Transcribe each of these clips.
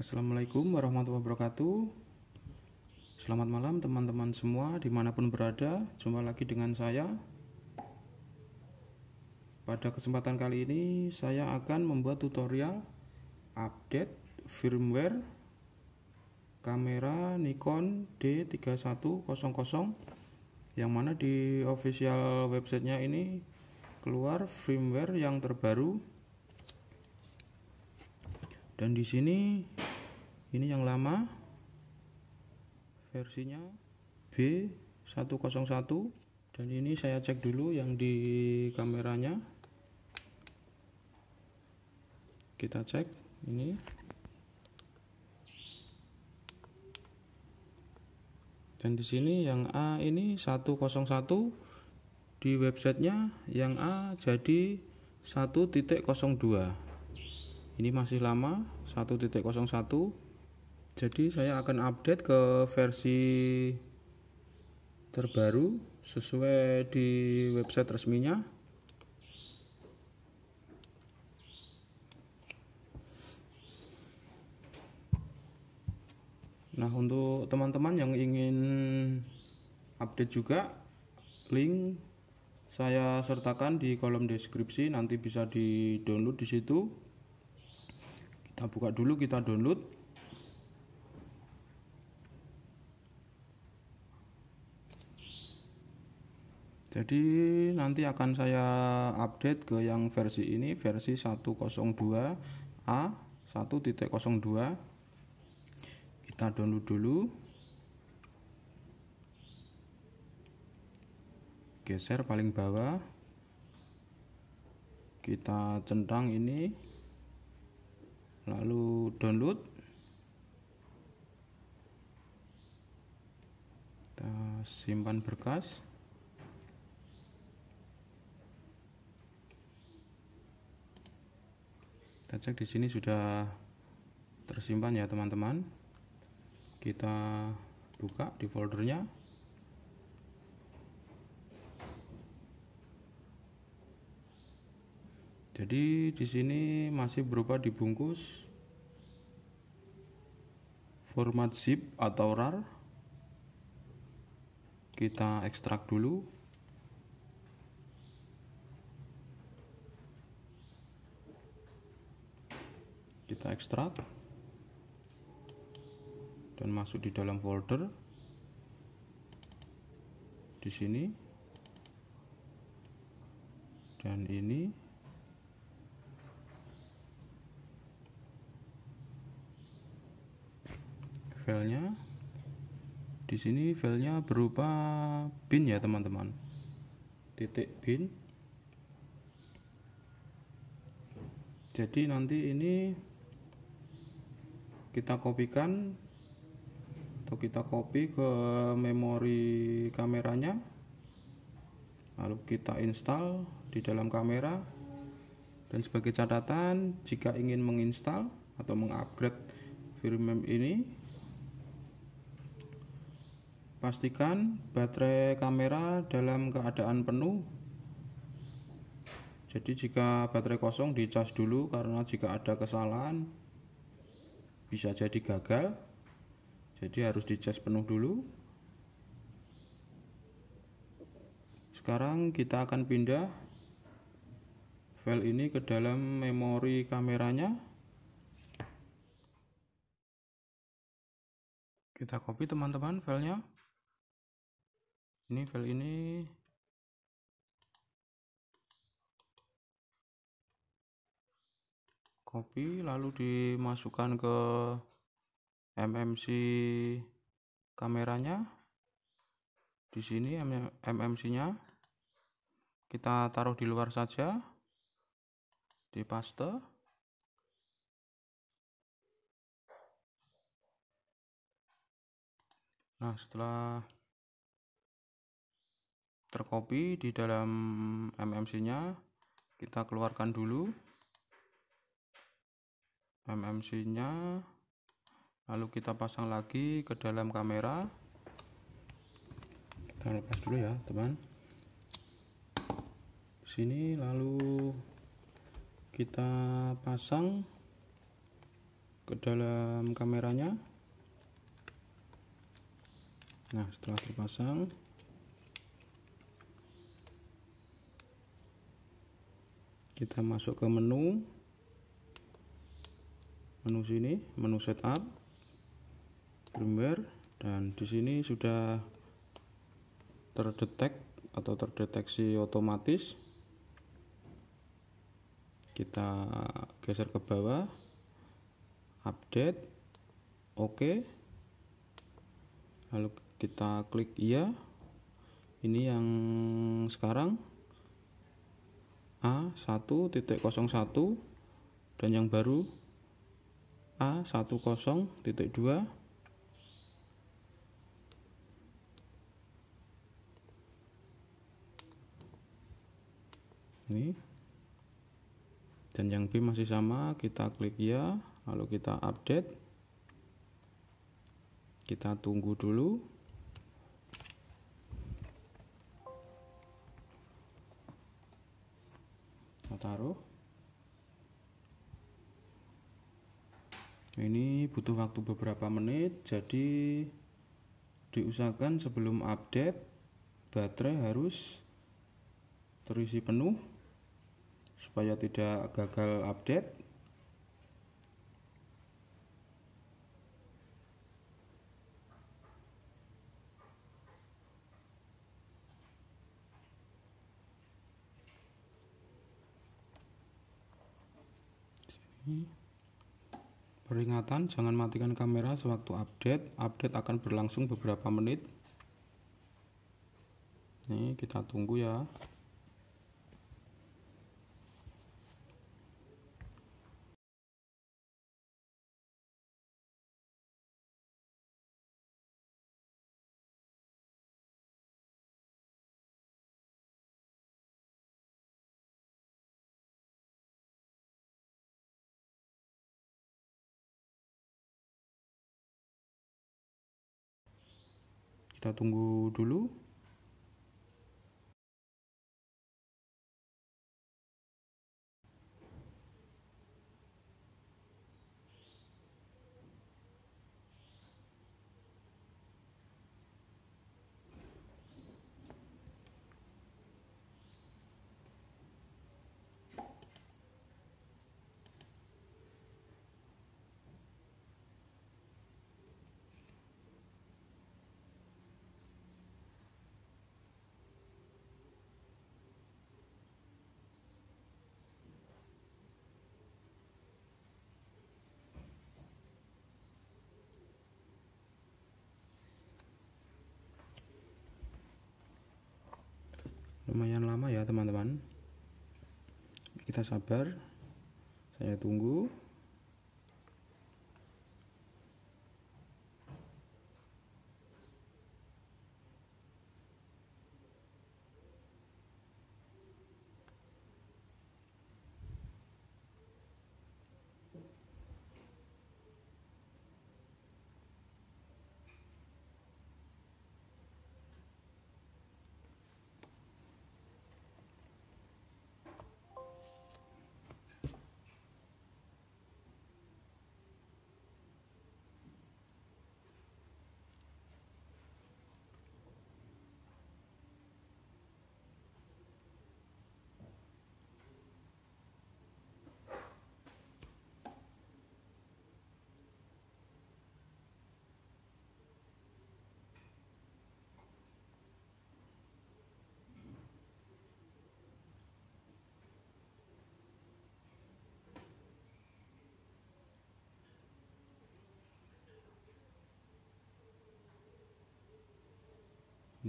Assalamualaikum warahmatullahi wabarakatuh Selamat malam teman-teman semua dimanapun berada Jumpa lagi dengan saya Pada kesempatan kali ini saya akan membuat tutorial Update firmware Kamera Nikon D3100 Yang mana di official websitenya ini Keluar firmware yang terbaru dan di sini ini yang lama versinya B101 dan ini saya cek dulu yang di kameranya kita cek ini dan di sini yang A ini 101 di websitenya yang A jadi 1.02 ini masih lama jadi saya akan update ke versi terbaru sesuai di website resminya nah untuk teman-teman yang ingin update juga link saya sertakan di kolom deskripsi nanti bisa di download di situ kita buka dulu kita download jadi nanti akan saya update ke yang versi ini versi 102a 1.02 kita download dulu geser paling bawah kita centang ini lalu download kita simpan berkas kita cek di sini sudah tersimpan ya teman-teman kita buka di foldernya jadi di sini masih berupa dibungkus format zip atau rar kita ekstrak dulu kita ekstrak dan masuk di dalam folder di sini dan ini filenya di sini filenya berupa bin ya teman-teman titik bin jadi nanti ini kita kopikan atau kita copy ke memori kameranya lalu kita install di dalam kamera dan sebagai catatan jika ingin menginstal atau mengupgrade firmware ini pastikan baterai kamera dalam keadaan penuh jadi jika baterai kosong di charge dulu karena jika ada kesalahan bisa jadi gagal jadi harus dicas penuh dulu sekarang kita akan pindah file ini ke dalam memori kameranya kita copy teman-teman filenya ini file ini kopi lalu dimasukkan ke MMC kameranya di sini MMC nya kita taruh di luar saja di paste nah setelah terkopi di dalam MMC nya kita keluarkan dulu MMC nya lalu kita pasang lagi ke dalam kamera kita lepas dulu ya teman sini lalu kita pasang ke dalam kameranya nah setelah terpasang kita masuk ke menu menu sini menu setup firmware dan di sini sudah terdetek atau terdeteksi otomatis kita geser ke bawah update oke okay. lalu kita klik iya ini yang sekarang A1.01 dan yang baru A10.2 ini dan yang B masih sama kita klik ya lalu kita update kita tunggu dulu kita taruh ini butuh waktu beberapa menit jadi diusahakan sebelum update baterai harus terisi penuh supaya tidak gagal update Mm-hmm. Peringatan, jangan matikan kamera sewaktu update. Update akan berlangsung beberapa menit. Nih, kita tunggu ya. kita tunggu dulu lumayan lama ya teman-teman kita sabar saya tunggu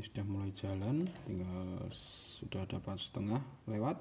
sudah mulai jalan tinggal sudah dapat setengah lewat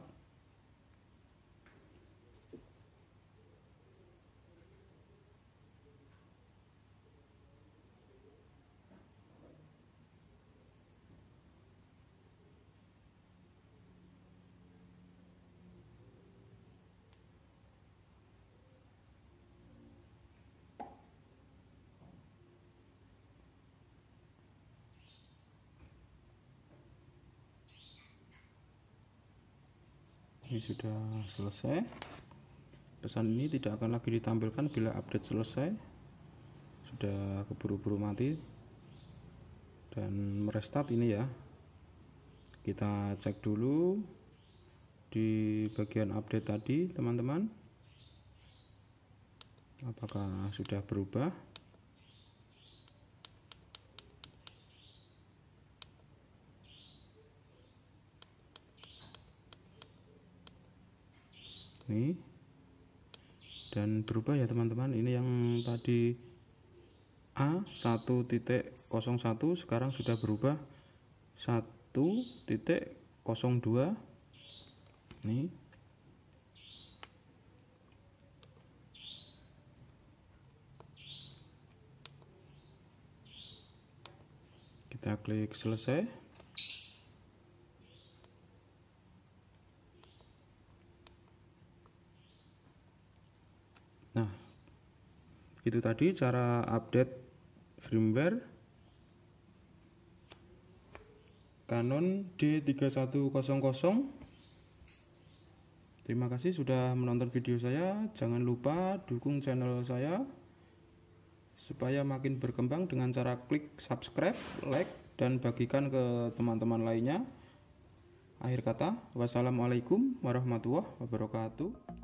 ini sudah selesai pesan ini tidak akan lagi ditampilkan bila update selesai sudah keburu-buru mati dan merestart ini ya kita cek dulu di bagian update tadi teman-teman apakah sudah berubah ini dan berubah ya teman-teman ini yang tadi A1.01 sekarang sudah berubah 1.02 ini kita klik selesai itu tadi cara update firmware Canon D3100 Terima kasih sudah menonton video saya. Jangan lupa dukung channel saya supaya makin berkembang dengan cara klik subscribe, like, dan bagikan ke teman-teman lainnya. Akhir kata, wassalamualaikum warahmatullahi wabarakatuh.